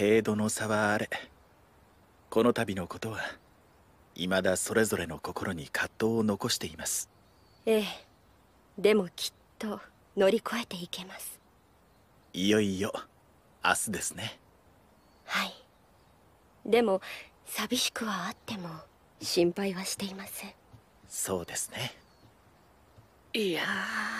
程度の差はあれこの度のことは未だそれぞれの心に葛藤を残していますええでもきっと乗り越えていけますいよいよ明日ですねはいでも寂しくはあっても心配はしていませんそうですねいやー